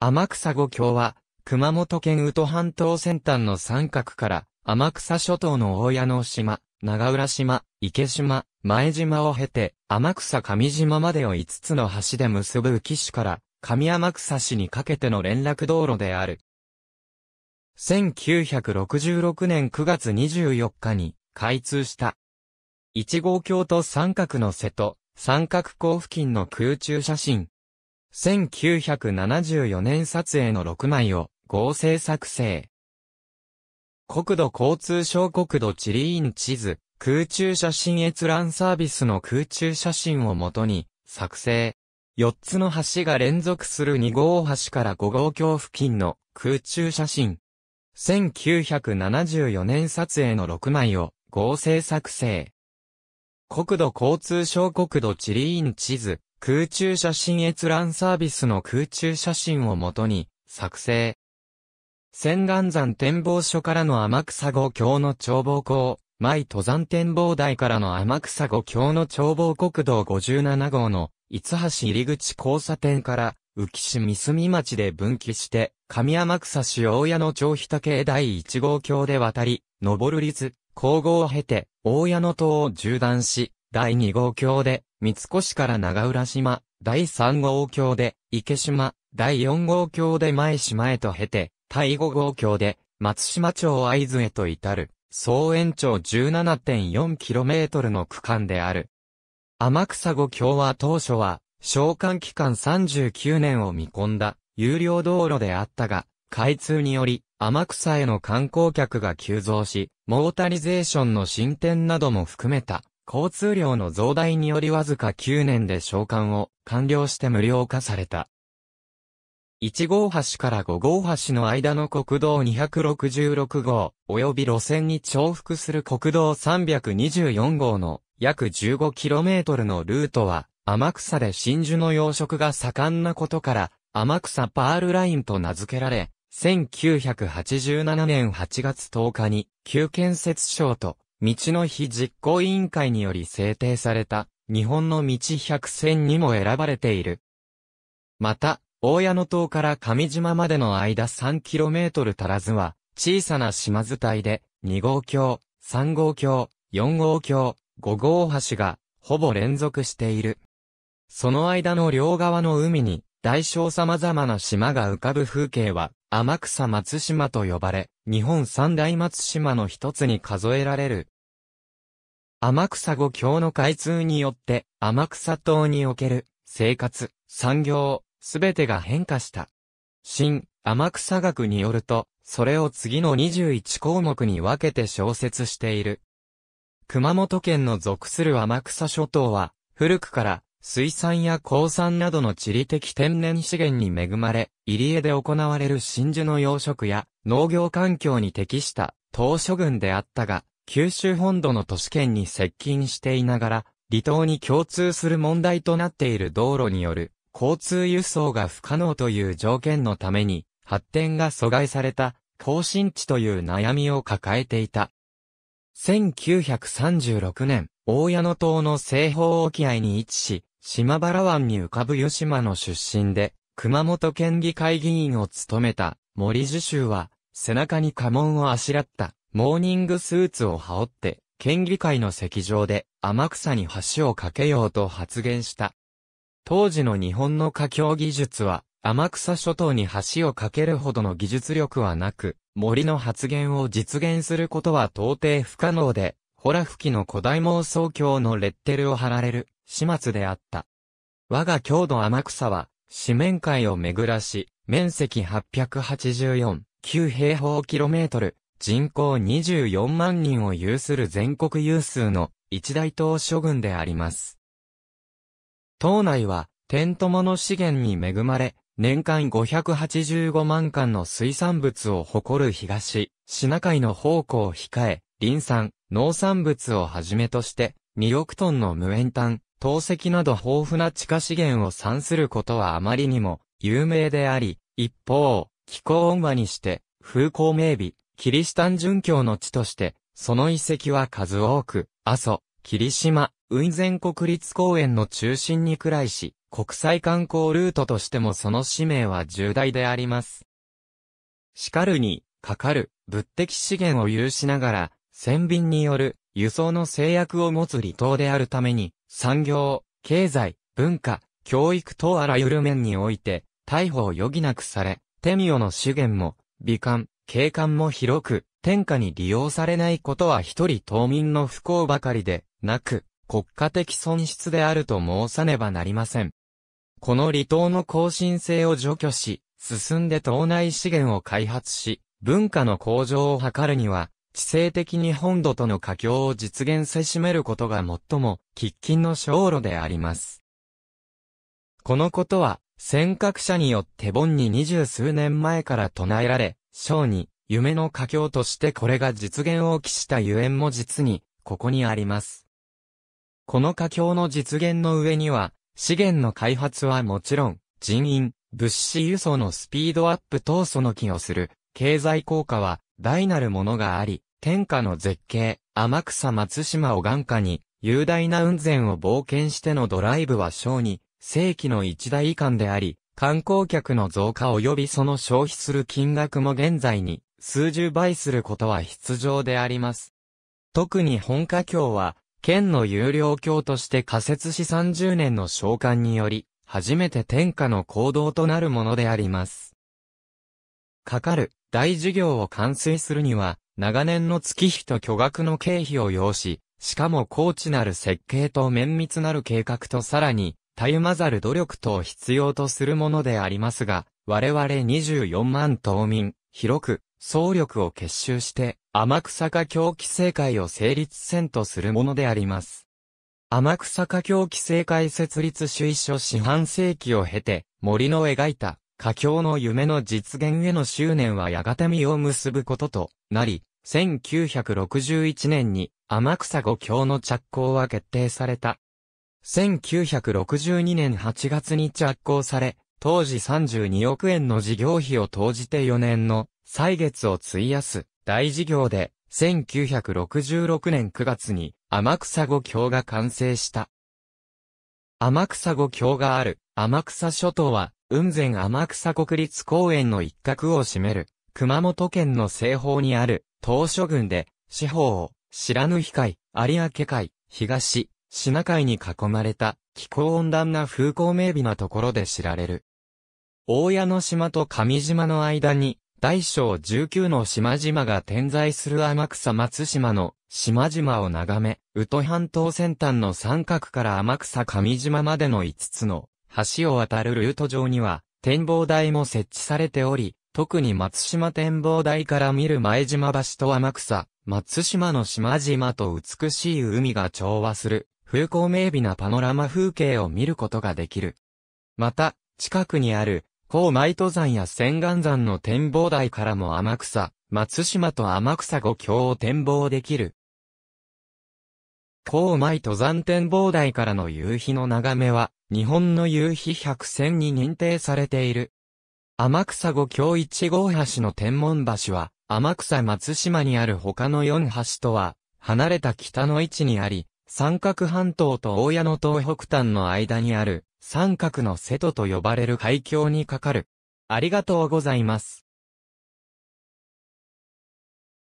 天草五峡は、熊本県宇都半島先端の三角から、天草諸島の大屋の島、長浦島、池島、前島を経て、天草上島までを5つの橋で結ぶ浮市から、上天草市にかけての連絡道路である。1966年9月24日に開通した。1号橋と三角の瀬戸、三角港付近の空中写真。1974年撮影の6枚を合成作成。国土交通省国土地理院地図、空中写真閲覧サービスの空中写真をもとに作成。4つの橋が連続する2号橋から5号橋付近の空中写真。1974年撮影の6枚を合成作成。国土交通省国土地理院地図、空中写真閲覧サービスの空中写真をもとに作成。千岩山展望所からの天草五峡の眺望港、舞登山展望台からの天草五峡の眺望国道57号の五橋入口交差点から浮市三隅町で分岐して、上天草市大屋の長日岳第1号橋で渡り、登る率、皇后を経て、大屋の塔を縦断し、第2号橋で、三越から長浦島、第3号橋で、池島、第4号橋で前島へと経て、第5号橋で、松島町合津へと至る、総延長 17.4km の区間である。天草五橋は当初は、召喚期間39年を見込んだ、有料道路であったが、開通により、天草への観光客が急増し、モータリゼーションの進展なども含めた、交通量の増大によりわずか9年で召喚を完了して無料化された。1号橋から5号橋の間の国道266号、及び路線に重複する国道324号の約 15km のルートは、天草で真珠の養殖が盛んなことから、天草パールラインと名付けられ、1987年8月10日に、旧建設省と道の日実行委員会により制定された、日本の道百選にも選ばれている。また、大屋野島から上島までの間 3km 足らずは、小さな島伝いで、2号橋、3号橋、4号橋、5号橋が、ほぼ連続している。その間の両側の海に、大小様々な島が浮かぶ風景は、天草松島と呼ばれ、日本三大松島の一つに数えられる。天草五峡の開通によって、天草島における、生活、産業、すべてが変化した。新、天草学によると、それを次の21項目に分けて小説している。熊本県の属する天草諸島は、古くから水産や鉱産などの地理的天然資源に恵まれ、入江で行われる真珠の養殖や農業環境に適した島諸群であったが、九州本土の都市圏に接近していながら、離島に共通する問題となっている道路による交通輸送が不可能という条件のために、発展が阻害された、更新地という悩みを抱えていた。1936年、大屋野島の西方沖合に位置し、島原湾に浮かぶ吉島の出身で、熊本県議会議員を務めた森樹州は、背中に家紋をあしらったモーニングスーツを羽織って、県議会の席上で天草に橋を架けようと発言した。当時の日本の架橋技術は、天草諸島に橋を架けるほどの技術力はなく、森の発言を実現することは到底不可能で、ホラ吹きの古代妄想郷のレッテルを貼られる。始末であった。我が郷土天草は、四面海を巡らし、面積884、9平方キロメートル、人口24万人を有する全国有数の一大島諸群であります。島内は、天友の資源に恵まれ、年間585万貫の水産物を誇る東、品海の方向を控え、林産、農産物をはじめとして、2億トンの無塩炭、陶石など豊富な地下資源を産することはあまりにも有名であり、一方、気候温和にして、風光明媚、キリシタン殉教の地として、その遺跡は数多く、阿蘇、霧島、雲仙国立公園の中心にくらいし、国際観光ルートとしてもその使命は重大であります。しかるに、かかる、物的資源を有しながら、船便による輸送の制約を持つ離島であるために、産業、経済、文化、教育等あらゆる面において、逮捕を余儀なくされ、テミオの資源も、美観、景観も広く、天下に利用されないことは一人島民の不幸ばかりで、なく、国家的損失であると申さねばなりません。この離島の更新性を除去し、進んで島内資源を開発し、文化の向上を図るには、地政的に本土との佳境を実現せしめることが最も喫緊の小路であります。このことは、尖閣者によってボンに二十数年前から唱えられ、章に、夢の佳境としてこれが実現を期したゆえんも実に、ここにあります。この佳境の実現の上には、資源の開発はもちろん、人員、物資輸送のスピードアップ等その気をする、経済効果は、大なるものがあり、天下の絶景、天草松島を眼下に、雄大な雲仙を冒険してのドライブは小に、世紀の一大遺憾であり、観光客の増加及びその消費する金額も現在に、数十倍することは必要であります。特に本家教は、県の有料教として仮設し30年の召喚により、初めて天下の行動となるものであります。かかる、大事業を完遂するには、長年の月日と巨額の経費を要し、しかも高知なる設計と綿密なる計画とさらに、たゆまざる努力等を必要とするものでありますが、我々24万島民、広く、総力を結集して、天草華狂規制会を成立せんとするものであります。天草華狂規制会設立主一書四半世紀を経て、森の描いた家境の夢の実現への執念はやがて実を結ぶこととなり、1961年に天草五橋の着工は決定された。1962年8月に着工され、当時32億円の事業費を投じて4年の歳月を費やす大事業で、1966年9月に天草五橋が完成した。天草五橋がある天草諸島は雲仙天草国立公園の一角を占める、熊本県の西方にある、東諸郡で、四方を、白ぬ日海、有明海、東、品海に囲まれた、気候温暖な風光明媚なところで知られる。大屋の島と上島の間に、大小19の島々が点在する天草松島の島々を眺め、宇都半島先端の三角から天草上島までの5つの橋を渡るルート上には、展望台も設置されており、特に松島展望台から見る前島橋と天草、松島の島々と美しい海が調和する、風光明媚なパノラマ風景を見ることができる。また、近くにある、高舞登山や千岩山の展望台からも天草、松島と天草五峡を展望できる。高舞登山展望台からの夕日の眺めは、日本の夕日百選に認定されている。天草五橋一号橋の天文橋は、天草松島にある他の四橋とは、離れた北の位置にあり、三角半島と大屋の東北端の間にある、三角の瀬戸と呼ばれる海峡にかかる。ありがとうございます。